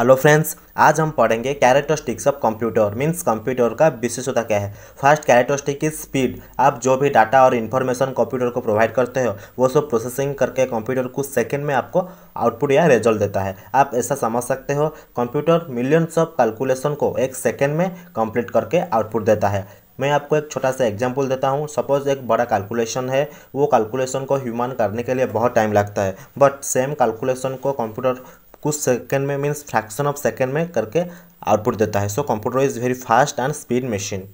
Hello friends आज हम पढ़ेंगे characteristics of computer means computer का विशेषता क्या है फर्स्ट कैरेक्टरिस्टिक इज स्पीड आप जो भी डाटा और इन्फॉर्मेशन कंप्यूटर को प्रोवाइड करते हो वो सब प्रोसेसिंग करके कंप्यूटर को सेकंड में आपको आउटपुट या रिजल्ट देता है आप ऐसा समझ सकते हो कंप्यूटर मिलियंस ऑफ कैलकुलेशन को एक सेकेंड में कंप्लीट करके आउटपुट देता है मैं आपको एक छोटा सा एग्जाम्पल देता हूँ सपोज एक बड़ा कैलकुलेशन है वो कैलकुलेशन को ह्यूमन करने के लिए बहुत टाइम लगता है बट सेम कैलकुलेशन को कंप्यूटर कुछ सेकंड में मीन्स फ्रैक्शन ऑफ सेकंड में करके आउटपुट देता है so computer is very fast and speed machine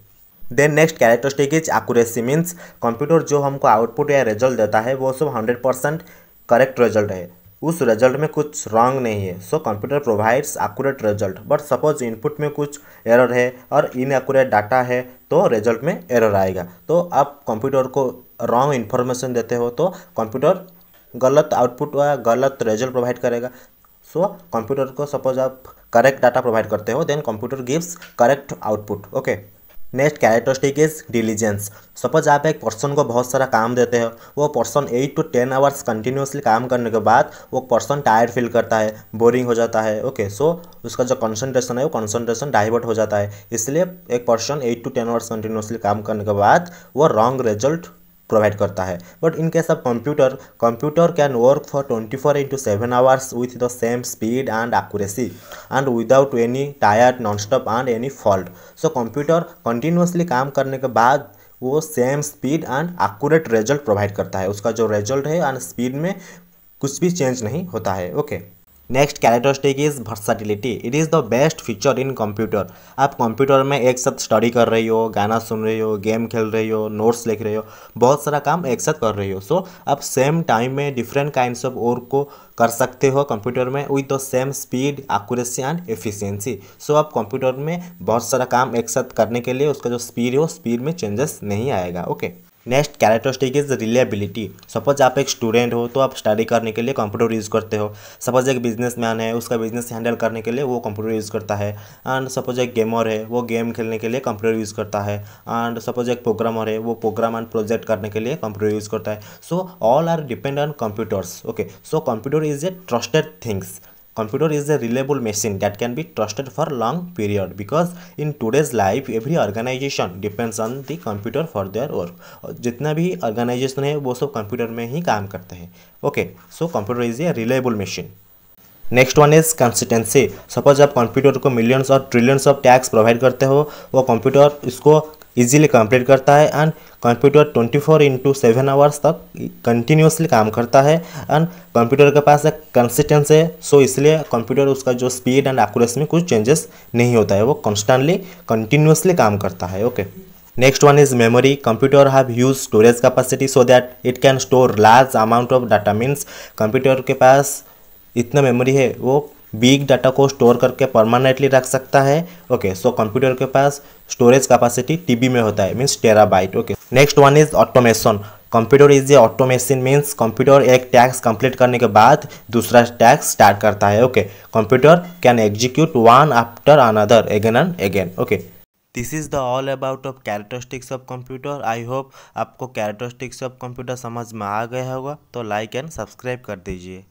then next characteristic is accuracy means computer जो हमको आउटपुट या रिजल्ट देता है वो सब हंड्रेड परसेंट करेक्ट रिजल्ट है उस रिजल्ट में कुछ रॉन्ग नहीं है so computer provides accurate result but suppose input में कुछ एरर है और इनएक्यूरेट डाटा है तो रिजल्ट में एरर आएगा तो आप कंप्यूटर को रॉन्ग इन्फॉर्मेशन देते हो तो कंप्यूटर गलत आउटपुट व गलत रिजल्ट प्रोवाइड करेगा सो कंप्यूटर को सपोज आप करेक्ट डाटा प्रोवाइड करते हो then computer gives correct output okay next characteristic is diligence suppose आप एक पर्सन को बहुत सारा काम देते हो वो person eight to ten hours continuously काम करने के बाद वो पर्सन टायर्ड फील करता है बोरिंग हो जाता है ओके okay, सो so, उसका जो कंसंट्रेशन है वो कंसंट्रेशन डाइवर्ट हो जाता है इसलिए एक person eight to ten hours continuously काम करने के बाद वो रॉन्ग रिजल्ट प्रोवाइड करता है but in case of computer computer can work for twenty four into seven hours with the same speed and accuracy and without any tired nonstop and any fault so computer continuously काम करने के बाद वो same speed and accurate result provide करता है उसका जो result है एंड स्पीड में कुछ भी चेंज नहीं होता है okay okay. Next characteristic is versatility it is the best feature in computer आप कंप्यूटर में एक साथ स्टडी कर रही हो गाना सुन रही हो गेम खेल रही हो नोट्स लिख रही हो बहुत सारा काम एक साथ कर रही हो सो so, आप सेम टाइम में डिफरेंट काइंड्स ऑफ वर्क को कर सकते हो कंप्यूटर में with the same speed accuracy and efficiency so आप कंप्यूटर में बहुत सारा काम एक साथ करने के लिए उसका जो स्पीड है वो स्पीड में चेंजेस नहीं आएगा okay okay? Next characteristic is reliability suppose आप एक स्टूडेंट हो तो आप स्टडी करने के लिए कंप्यूटर यूज़ करते हो सपोज एक बिजनेसमैन है उसका बिजनेस हैंडल करने के लिए वो कंप्यूटर यूज़ करता है एंड सपोज एक गेमर है वो गेम खेलने के लिए कंप्यूटर यूज़ करता है एंड सपोज एक प्रोग्रामर है वो प्रोग्राम एंड प्रोजेक्ट करने के लिए कंप्यूटर यूज़ करता है so all are depend on computers okay so computer is a trusted things computer is a reliable machine that can be trusted for long period because in today's life every organization depends on the computer for their work jitna bhi organization hai wo sab computer mein hi kaam karte hain okay so computer is a reliable machine next one is consistency suppose आप computer को millions और trillions of tasks provide करते हो वो computer इसको easily complete करता है and computer 24 four into seven hours तक कंटिन्यूसली काम करता है एंड कंप्यूटर के पास एक कंसिस्टेंस है सो इसलिए कंप्यूटर उसका जो स्पीड एंड एक्यूरेसी में कुछ चेंजेस नहीं होता है वो कॉन्स्टेंटली कंटिन्यूसली काम करता है okay okay. One is memory computer have have storage capacity so that it can store large amount of data means computer के पास इतना मेमोरी है वो बिग डाटा को स्टोर करके परमानेंटली रख सकता है ओके सो कंप्यूटर के पास स्टोरेज कैपेसिटी टीबी में होता है means terabyte okay next one is automation computer is a automation means computer एक टैक्स कंप्लीट करने के बाद दूसरा टैक्स स्टार्ट करता है okay computer can execute one after another again and again okay this is the all about of characteristics of computer I hope आपको characteristics of computer समझ में आ गया होगा तो लाइक एंड सब्सक्राइब कर दीजिए